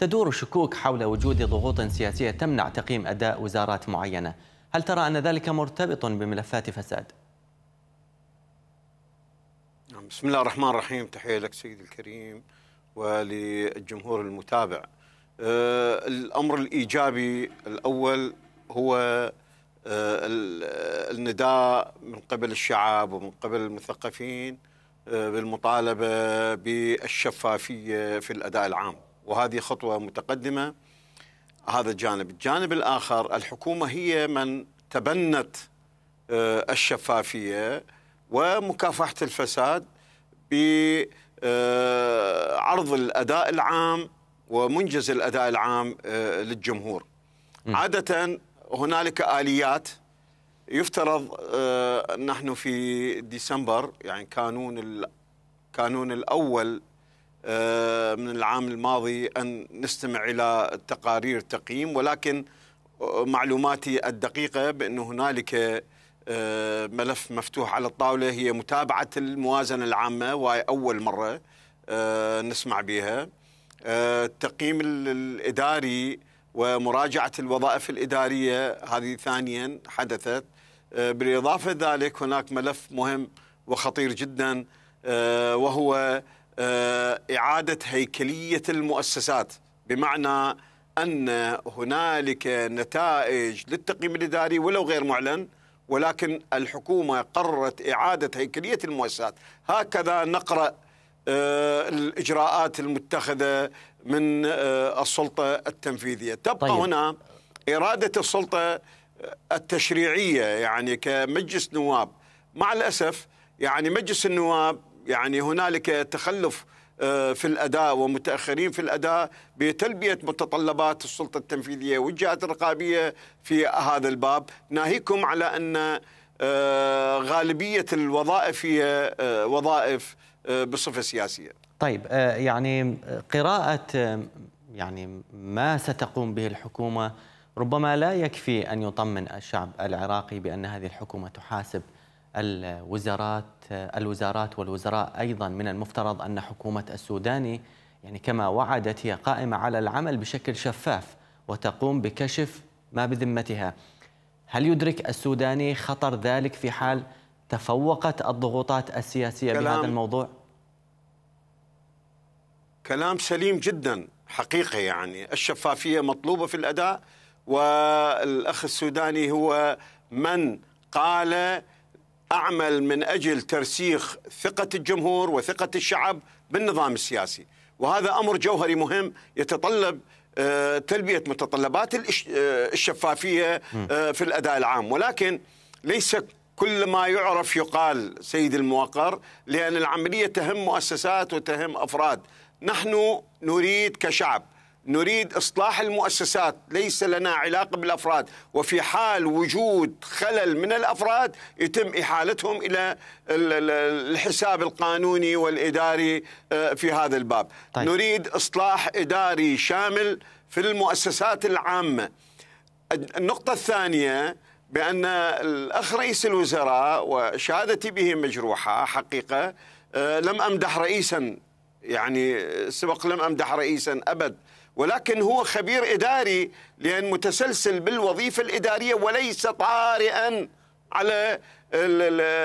تدور شكوك حول وجود ضغوط سياسية تمنع تقييم أداء وزارات معينة هل ترى أن ذلك مرتبط بملفات فساد؟ نعم، بسم الله الرحمن الرحيم تحية لك سيدي الكريم وللجمهور المتابع آه، الأمر الإيجابي الأول هو آه، النداء من قبل الشعب ومن قبل المثقفين آه، بالمطالبة بالشفافية في الأداء العام وهذه خطوة متقدمة هذا الجانب الجانب الآخر الحكومة هي من تبنت آه، الشفافية ومكافحة الفساد بعرض آه، الأداء العام ومنجز الأداء العام آه، للجمهور عادة هنالك آليات يفترض نحن في ديسمبر يعني كانون كانون الاول آه، من العام الماضي أن نستمع إلى تقارير تقييم ولكن معلوماتي الدقيقة بأن هنالك آه، ملف مفتوح على الطاولة هي متابعة الموازنة العامة وهي أول مرة آه، نسمع بها التقييم الإداري ومراجعة الوظائف الإدارية هذه ثانيا حدثت بالإضافة ذلك هناك ملف مهم وخطير جدا وهو آه، إعادة هيكلية المؤسسات بمعنى أن هنالك نتائج للتقييم الإداري ولو غير معلن ولكن الحكومة قررت إعادة هيكلية المؤسسات هكذا نقرأ آه، الإجراءات المتخذة من آه، السلطة التنفيذية تبقى طيب. هنا إرادة السلطة التشريعية يعني كمجلس نواب مع الأسف يعني مجلس النواب يعني هنالك تخلف آه، في الاداء ومتاخرين في الاداء بتلبيه متطلبات السلطه التنفيذيه والجهات الرقابيه في هذا الباب، ناهيكم على ان آه، غالبيه الوظائف هي آه، وظائف بصفه سياسيه. طيب يعني قراءه يعني ما ستقوم به الحكومه ربما لا يكفي ان يطمن الشعب العراقي بان هذه الحكومه تحاسب الوزارات الوزارات والوزراء ايضا من المفترض ان حكومه السودان يعني كما وعدت هي قائمه على العمل بشكل شفاف وتقوم بكشف ما بذمتها. هل يدرك السوداني خطر ذلك في حال تفوقت الضغوطات السياسيه بهذا الموضوع؟ كلام سليم جدا حقيقه يعني الشفافيه مطلوبه في الاداء والاخ السوداني هو من قال أعمل من أجل ترسيخ ثقة الجمهور وثقة الشعب بالنظام السياسي وهذا أمر جوهري مهم يتطلب آه، تلبية متطلبات آه، الشفافية آه، في الأداء العام ولكن ليس كل ما يعرف يقال سيد الموقر لأن العملية تهم مؤسسات وتهم أفراد نحن نريد كشعب نريد إصلاح المؤسسات ليس لنا علاقة بالأفراد وفي حال وجود خلل من الأفراد يتم إحالتهم إلى الحساب القانوني والإداري آه، في هذا الباب طيب. نريد إصلاح إداري شامل في المؤسسات العامة النقطة الثانية بأن الأخ رئيس الوزراء وشهادتي به مجروحة حقيقة آه، لم أمدح رئيسا يعني سبق لم أمدح رئيسا أبد ولكن هو خبير إداري لأن متسلسل بالوظيفة الإدارية وليس طارئا على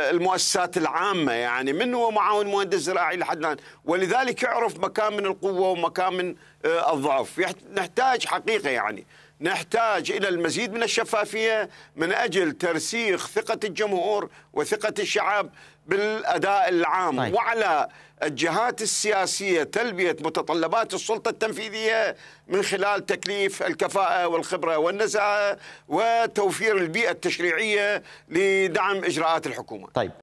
المؤسسات العامة يعني من هو معاون مهندس زراعي لحد الآن ولذلك يعرف مكان من القوة ومكان من آه، الضعف نحتاج حقيقة يعني نحتاج إلى المزيد من الشفافية من أجل ترسيخ ثقة الجمهور وثقة الشعب بالأداء العام طيب. وعلى الجهات السياسية تلبية متطلبات السلطة التنفيذية من خلال تكليف الكفاءة والخبرة والنزاهة وتوفير البيئة التشريعية لدعم إجراءات الحكومة طيب